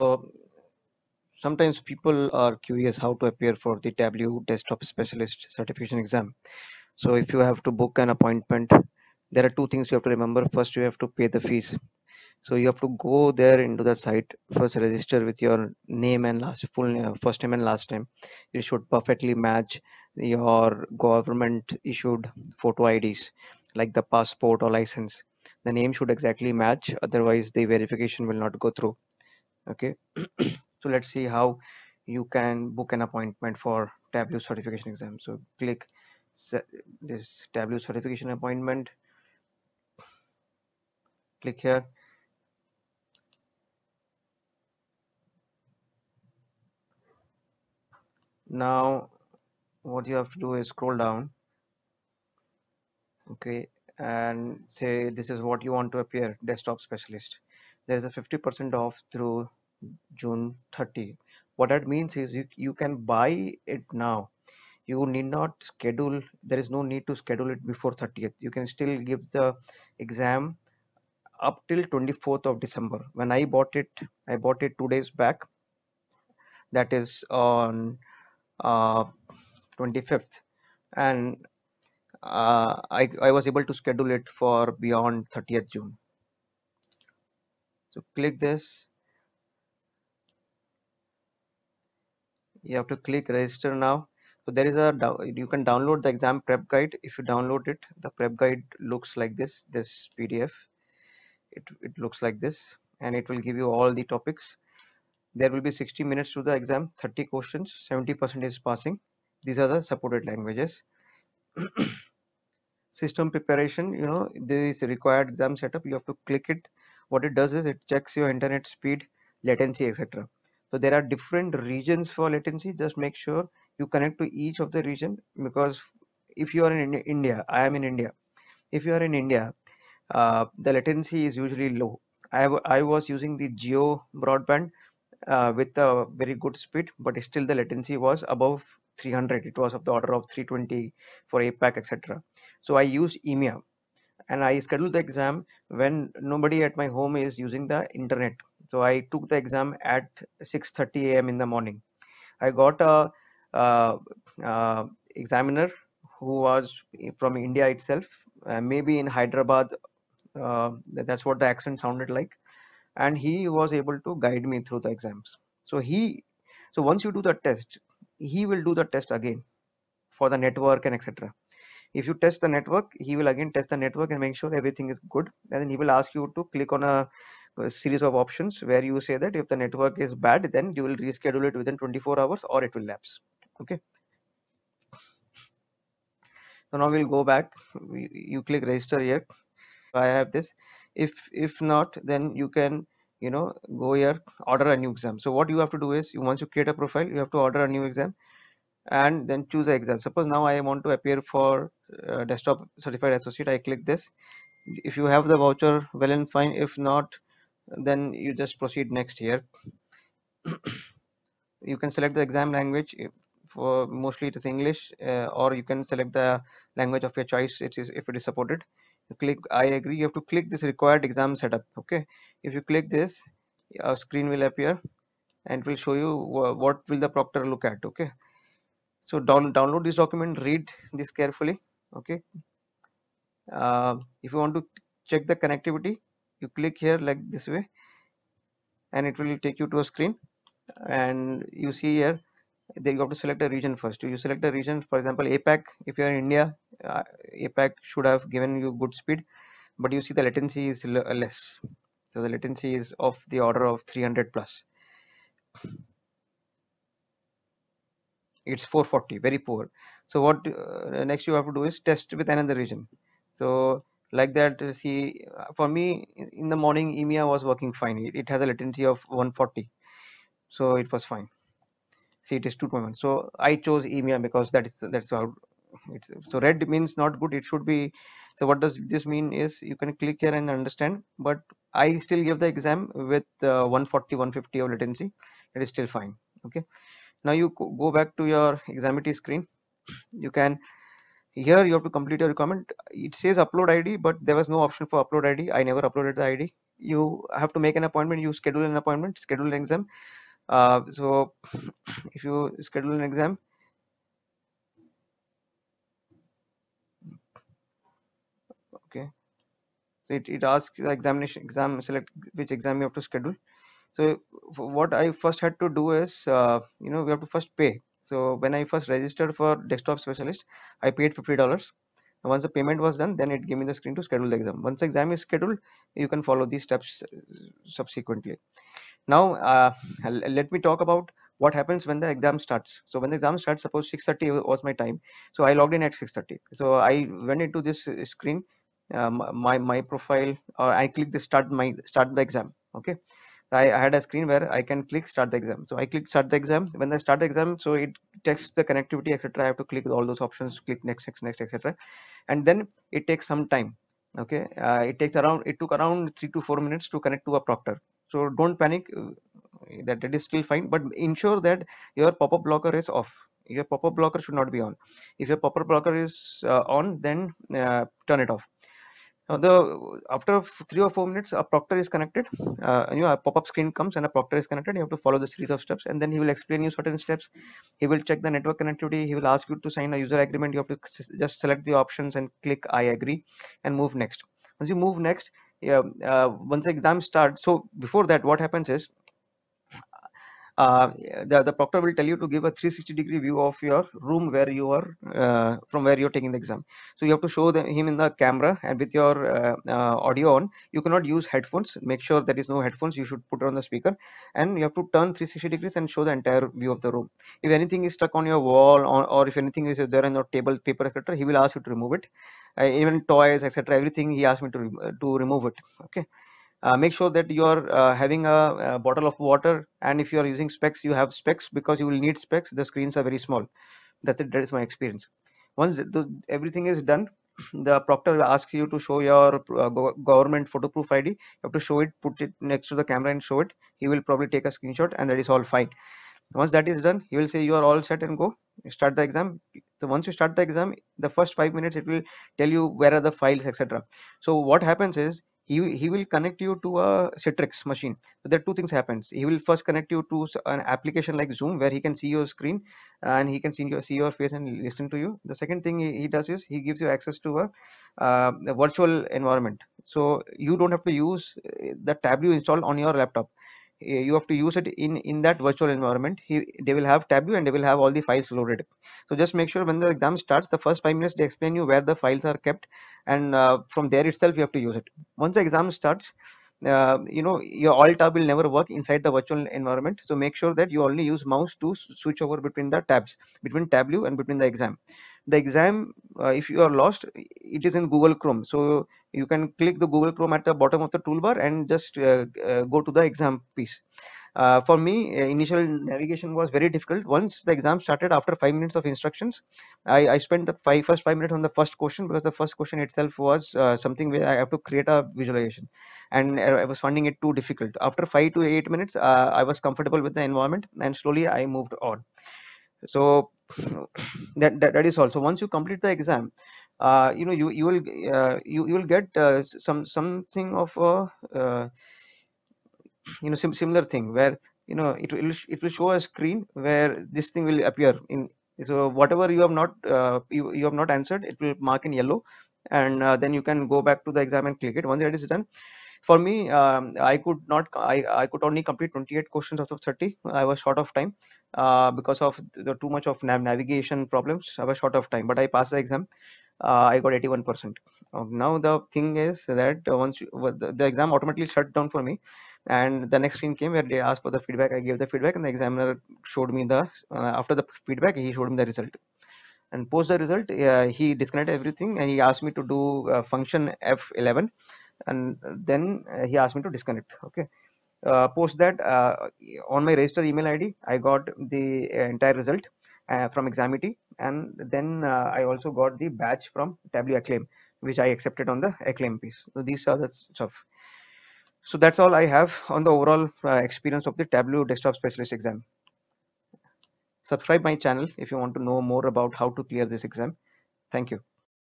So sometimes people are curious how to appear for the W Desktop Specialist certification exam. So if you have to book an appointment, there are two things you have to remember. First, you have to pay the fees. So you have to go there into the site first, register with your name and last full name, first name and last name. It should perfectly match your government issued photo IDs like the passport or license. The name should exactly match, otherwise the verification will not go through okay so let's see how you can book an appointment for tableau certification exam so click this tableau certification appointment click here now what you have to do is scroll down okay and say this is what you want to appear desktop specialist there is a 50% off through June 30. What that means is you, you can buy it now. You need not schedule. There is no need to schedule it before 30th. You can still give the exam up till 24th of December. When I bought it, I bought it two days back. That is on uh, 25th, and uh, I, I was able to schedule it for beyond 30th June. So click this you have to click register now so there is a you can download the exam prep guide if you download it the prep guide looks like this this pdf it, it looks like this and it will give you all the topics there will be 60 minutes to the exam 30 questions 70 percent is passing these are the supported languages system preparation you know this required exam setup you have to click it what it does is it checks your internet speed latency etc so there are different regions for latency just make sure you connect to each of the region because if you are in india i am in india if you are in india uh, the latency is usually low I, I was using the geo broadband uh, with a very good speed but still the latency was above 300 it was of the order of 320 for apac etc so i used emea and i scheduled the exam when nobody at my home is using the internet so I took the exam at 6:30 a.m. in the morning. I got a uh, uh, examiner who was from India itself, uh, maybe in Hyderabad. Uh, that's what the accent sounded like, and he was able to guide me through the exams. So he, so once you do the test, he will do the test again for the network and etc. If you test the network, he will again test the network and make sure everything is good. And then he will ask you to click on a series of options where you say that if the network is bad then you will reschedule it within 24 hours or it will lapse okay so now we'll go back you click register here i have this if if not then you can you know go here order a new exam so what you have to do is you once you create a profile you have to order a new exam and then choose the exam suppose now i want to appear for uh, desktop certified associate i click this if you have the voucher well and fine if not then you just proceed next here you can select the exam language for mostly it is English uh, or you can select the language of your choice it is if it is supported you click I agree you have to click this required exam setup okay if you click this a screen will appear and will show you what will the proctor look at okay so down download this document read this carefully okay uh, if you want to check the connectivity you click here like this way and it will take you to a screen and you see here then you have to select a region first you select a region for example APAC if you are in India uh, APAC should have given you good speed but you see the latency is uh, less so the latency is of the order of 300 plus it's 440 very poor so what uh, next you have to do is test with another region so like that uh, see for me in the morning EMEA was working fine it, has a latency of 140 so it was fine see it is 2.1 so I chose EMEA because that is that's how it's so red means not good it should be so what does this mean is you can click here and understand but I still give the exam with uh, 140 150 of latency it is still fine okay now you go back to your examity screen you can here you have to complete your requirement it says upload id but there was no option for upload id i never uploaded the id you have to make an appointment you schedule an appointment schedule an exam uh, so if you schedule an exam okay so it, it asks examination exam select which exam you have to schedule so what i first had to do is uh, you know we have to first pay so when i first registered for desktop specialist i paid 50 dollars once the payment was done then it gave me the screen to schedule the exam once the exam is scheduled you can follow these steps uh, subsequently now uh, let me talk about what happens when the exam starts so when the exam starts suppose 6:30 was my time so i logged in at 6:30 so i went into this uh, screen uh, my my profile or i click the start my start the exam okay I, I had a screen where I can click start the exam. So I click start the exam. When I start the exam, so it takes the connectivity, etc. I have to click all those options, click next, next, next, etc. And then it takes some time. Okay, uh, it takes around it took around three to four minutes to connect to a proctor. So don't panic, uh, that it is still fine, but ensure that your pop-up blocker is off your pop-up blocker should not be on if your pop-up blocker is uh, on then uh, turn it off now the after three or four minutes, a proctor is connected. Uh, you know, a pop-up screen comes and a proctor is connected. You have to follow the series of steps, and then he will explain you certain steps. He will check the network connectivity. He will ask you to sign a user agreement. You have to just select the options and click I agree, and move next. Once you move next, yeah, uh, once exam starts. So before that, what happens is uh, the, the proctor will tell you to give a 360 degree view of your room where you are uh, from where you're taking the exam so you have to show them, him in the camera and with your uh, uh, audio on you cannot use headphones make sure there is no headphones you should put on the speaker and you have to turn 360 degrees and show the entire view of the room if anything is stuck on your wall or if anything is there on your table paper etc he will ask you to remove it uh, even toys etc everything he asked me to, to remove it okay uh, make sure that you are uh, having a, a, uh, bottle of water and if you are using specs you have specs because you will need specs the screens are very small that's it that is my experience once the, the, everything is done the proctor will ask you to show your uh, go government photo proof id you have to show it put it next to the camera and show it he will probably take a screenshot and that is all fine once that is done he will say you are all set and go you start the exam so once you start the exam the first five minutes it will tell you where are the files etc so what happens is he he will connect you to a citrix machine so there are two things happens he will first connect you to an application like zoom where he can see your screen and he can see your see your face and listen to you the second thing he, he does is he gives you access to a, uh, a virtual environment so you don't have to use uh, the tableau installed on your laptop Eh, you have to use it in in that virtual environment he, they will have tabu and they will have all the files loaded so just make sure when the exam starts the first five minutes they explain you where the files are kept and uh, from there itself you have to use it once the exam starts uh, you know your alt tab will never work inside the virtual environment so make sure that you only use mouse to switch over between the tabs between tabu and between the exam the exam uh, if you are lost it is in google chrome so you can click the google chrome at the bottom of the toolbar and just uh, uh, go to the exam piece uh, for me uh, initial navigation was very difficult once the exam started after five minutes of instructions i, I spent the five, first five minutes on the first question because the first question itself was uh, something where i have to create a visualization and i was finding it too difficult after five to eight minutes i was comfortable with the environment and slowly i moved on so that, that that is also once you complete the exam uh, you know you you will uh, you you will get uh, some something of a uh, you know sim similar thing where you know it will it will show a screen where this thing will appear in so whatever you have not uh, you, you have not answered it will mark in yellow and uh, then you can go back to the exam and click it once that is done for me um, i could not I, I could only complete 28 questions out of 30 i was short of time uh, because of the too much of nav navigation problems i was short of time but i passed the exam uh, i got 81 percent um, now the thing is that once you, the, the exam automatically shut down for me and the next screen came where they asked for the feedback i gave the feedback and the examiner showed me the uh, after the feedback he showed me the result and post the result uh, he disconnected everything and he asked me to do uh, function f11 and then uh, he asked me to disconnect okay uh, post that uh, on my register email id i got the uh, entire result uh, from examity and then uh, i also got the batch from tableau acclaim which i accepted on the acclaim piece so these are the stuff so that's all i have on the overall experience of the tableau desktop specialist exam subscribe my channel if you want to know more about how to clear this exam thank you